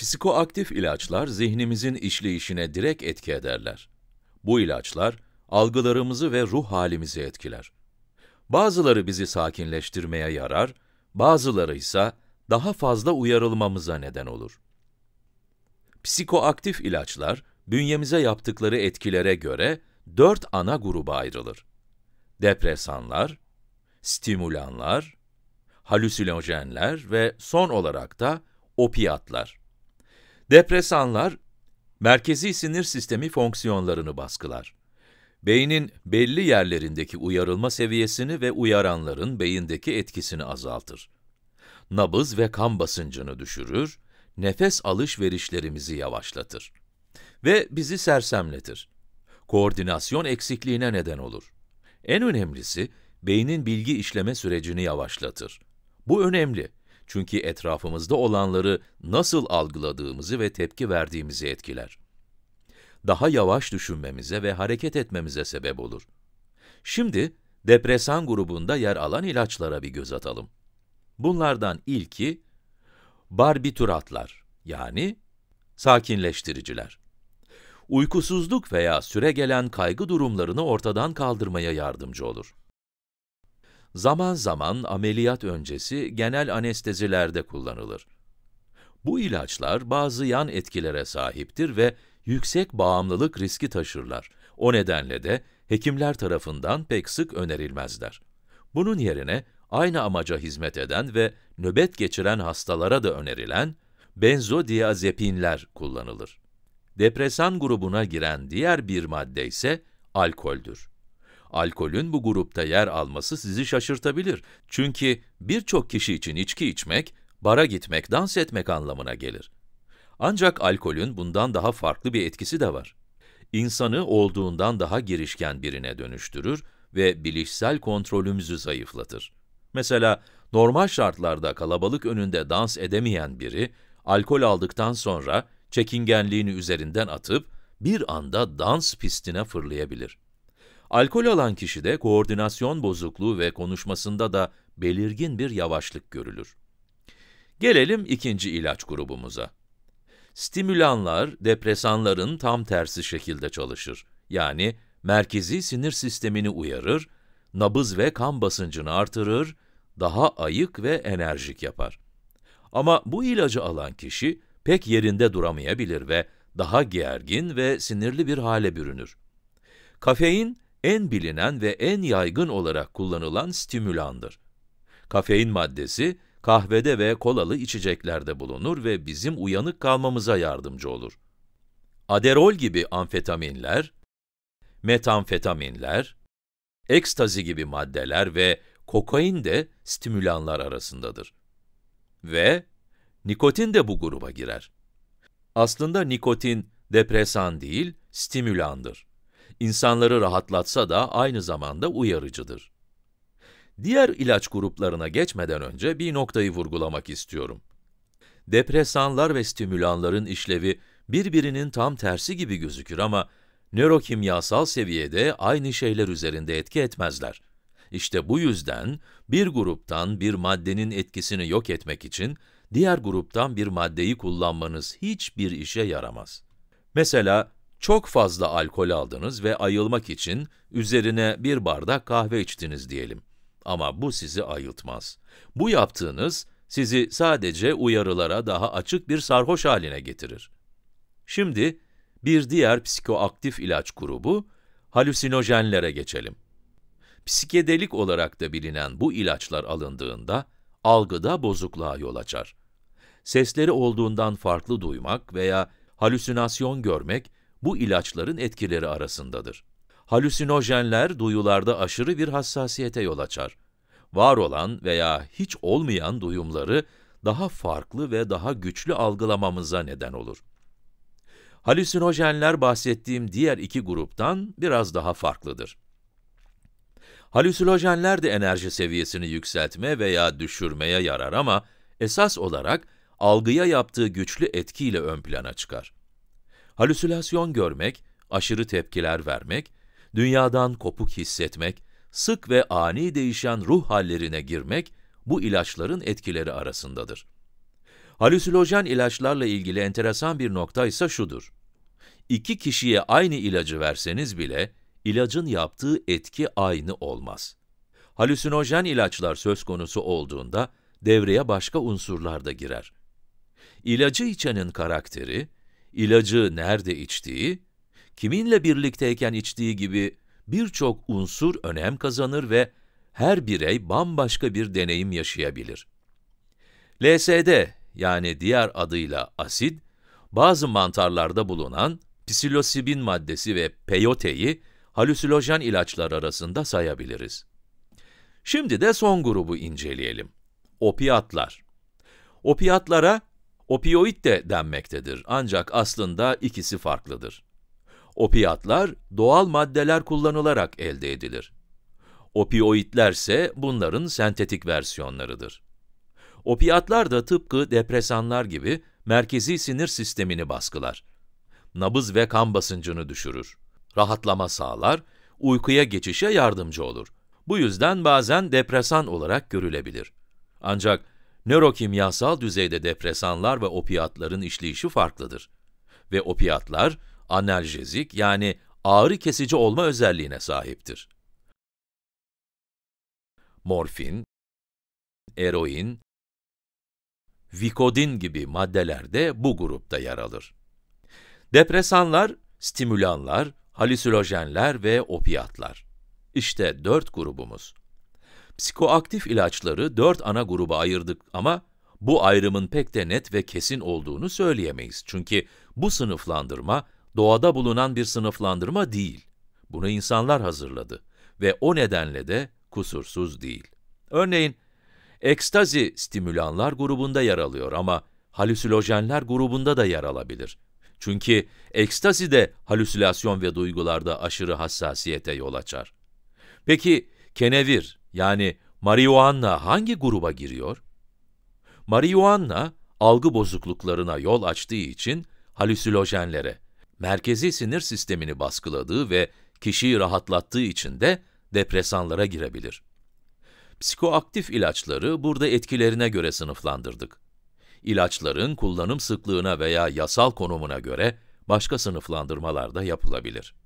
Psikoaktif ilaçlar zihnimizin işleyişine direkt etki ederler. Bu ilaçlar algılarımızı ve ruh halimizi etkiler. Bazıları bizi sakinleştirmeye yarar, bazıları ise daha fazla uyarılmamıza neden olur. Psikoaktif ilaçlar bünyemize yaptıkları etkilere göre dört ana gruba ayrılır. Depresanlar, stimulanlar, halüsinojenler ve son olarak da opiyatlar. Depresanlar, merkezi sinir sistemi fonksiyonlarını baskılar. Beynin belli yerlerindeki uyarılma seviyesini ve uyaranların beyindeki etkisini azaltır. Nabız ve kan basıncını düşürür, nefes alışverişlerimizi yavaşlatır ve bizi sersemletir. Koordinasyon eksikliğine neden olur. En önemlisi, beynin bilgi işleme sürecini yavaşlatır. Bu önemli çünkü etrafımızda olanları nasıl algıladığımızı ve tepki verdiğimizi etkiler. Daha yavaş düşünmemize ve hareket etmemize sebep olur. Şimdi depresan grubunda yer alan ilaçlara bir göz atalım. Bunlardan ilki barbituratlar yani sakinleştiriciler. Uykusuzluk veya süregelen kaygı durumlarını ortadan kaldırmaya yardımcı olur zaman zaman ameliyat öncesi genel anestezilerde kullanılır. Bu ilaçlar bazı yan etkilere sahiptir ve yüksek bağımlılık riski taşırlar. O nedenle de hekimler tarafından pek sık önerilmezler. Bunun yerine aynı amaca hizmet eden ve nöbet geçiren hastalara da önerilen benzodiazepinler kullanılır. Depresan grubuna giren diğer bir madde ise alkoldür. Alkolün bu grupta yer alması sizi şaşırtabilir. Çünkü birçok kişi için içki içmek, bara gitmek, dans etmek anlamına gelir. Ancak alkolün bundan daha farklı bir etkisi de var. İnsanı olduğundan daha girişken birine dönüştürür ve bilişsel kontrolümüzü zayıflatır. Mesela normal şartlarda kalabalık önünde dans edemeyen biri, alkol aldıktan sonra çekingenliğini üzerinden atıp bir anda dans pistine fırlayabilir. Alkol alan kişide koordinasyon bozukluğu ve konuşmasında da belirgin bir yavaşlık görülür. Gelelim ikinci ilaç grubumuza. Stimülanlar, depresanların tam tersi şekilde çalışır. Yani merkezi sinir sistemini uyarır, nabız ve kan basıncını artırır, daha ayık ve enerjik yapar. Ama bu ilacı alan kişi pek yerinde duramayabilir ve daha gergin ve sinirli bir hale bürünür. Kafein, en bilinen ve en yaygın olarak kullanılan stimülandır. Kafein maddesi, kahvede ve kolalı içeceklerde bulunur ve bizim uyanık kalmamıza yardımcı olur. Aderol gibi amfetaminler, metamfetaminler, ekstazi gibi maddeler ve kokain de stimülanlar arasındadır. Ve nikotin de bu gruba girer. Aslında nikotin depresan değil, stimülandır insanları rahatlatsa da aynı zamanda uyarıcıdır. Diğer ilaç gruplarına geçmeden önce bir noktayı vurgulamak istiyorum. Depresanlar ve stimülanların işlevi birbirinin tam tersi gibi gözükür ama nörokimyasal seviyede aynı şeyler üzerinde etki etmezler. İşte bu yüzden bir gruptan bir maddenin etkisini yok etmek için diğer gruptan bir maddeyi kullanmanız hiçbir işe yaramaz. Mesela çok fazla alkol aldınız ve ayılmak için üzerine bir bardak kahve içtiniz diyelim. Ama bu sizi ayıltmaz. Bu yaptığınız sizi sadece uyarılara daha açık bir sarhoş haline getirir. Şimdi bir diğer psikoaktif ilaç grubu, halüsinojenlere geçelim. Psikedelik olarak da bilinen bu ilaçlar alındığında, algıda bozukluğa yol açar. Sesleri olduğundan farklı duymak veya halüsinasyon görmek, bu ilaçların etkileri arasındadır. Halüsinojenler duyularda aşırı bir hassasiyete yol açar. Var olan veya hiç olmayan duyumları daha farklı ve daha güçlü algılamamıza neden olur. Halüsinojenler bahsettiğim diğer iki gruptan biraz daha farklıdır. Halüsinojenler de enerji seviyesini yükseltme veya düşürmeye yarar ama esas olarak algıya yaptığı güçlü etkiyle ön plana çıkar. Halüsinasyon görmek, aşırı tepkiler vermek, dünyadan kopuk hissetmek, sık ve ani değişen ruh hallerine girmek bu ilaçların etkileri arasındadır. Halüsinojen ilaçlarla ilgili enteresan bir nokta ise şudur. İki kişiye aynı ilacı verseniz bile ilacın yaptığı etki aynı olmaz. Halüsinojen ilaçlar söz konusu olduğunda devreye başka unsurlar da girer. İlacı içenin karakteri, ilacı nerede içtiği, kiminle birlikteyken içtiği gibi birçok unsur önem kazanır ve her birey bambaşka bir deneyim yaşayabilir. LSD yani diğer adıyla asid, bazı mantarlarda bulunan psilosibin maddesi ve peyoteyi halüsinojen ilaçlar arasında sayabiliriz. Şimdi de son grubu inceleyelim. Opiatlar. Opiatlara Opioid de denmektedir ancak aslında ikisi farklıdır. Opiyatlar doğal maddeler kullanılarak elde edilir. Opioidler ise bunların sentetik versiyonlarıdır. Opiyatlar da tıpkı depresanlar gibi merkezi sinir sistemini baskılar. Nabız ve kan basıncını düşürür. Rahatlama sağlar, uykuya geçişe yardımcı olur. Bu yüzden bazen depresan olarak görülebilir. Ancak Nörokimyasal düzeyde depresanlar ve opiatların işleyişi farklıdır. Ve opiatlar analjezik yani ağrı kesici olma özelliğine sahiptir. Morfin, eroin, vikodin gibi maddeler de bu grupta yer alır. Depresanlar, stimülanlar, halüsinojenler ve opiatlar. İşte dört grubumuz. Psikoaktif ilaçları dört ana gruba ayırdık ama bu ayrımın pek de net ve kesin olduğunu söyleyemeyiz. Çünkü bu sınıflandırma doğada bulunan bir sınıflandırma değil. Bunu insanlar hazırladı ve o nedenle de kusursuz değil. Örneğin, ekstazi stimülanlar grubunda yer alıyor ama halüsinojenler grubunda da yer alabilir. Çünkü ekstazi de halüsinasyon ve duygularda aşırı hassasiyete yol açar. Peki, kenevir, yani marihuana hangi gruba giriyor? Marihuana, algı bozukluklarına yol açtığı için halüsinojenlere, merkezi sinir sistemini baskıladığı ve kişiyi rahatlattığı için de depresanlara girebilir. Psikoaktif ilaçları burada etkilerine göre sınıflandırdık. İlaçların kullanım sıklığına veya yasal konumuna göre başka sınıflandırmalar da yapılabilir.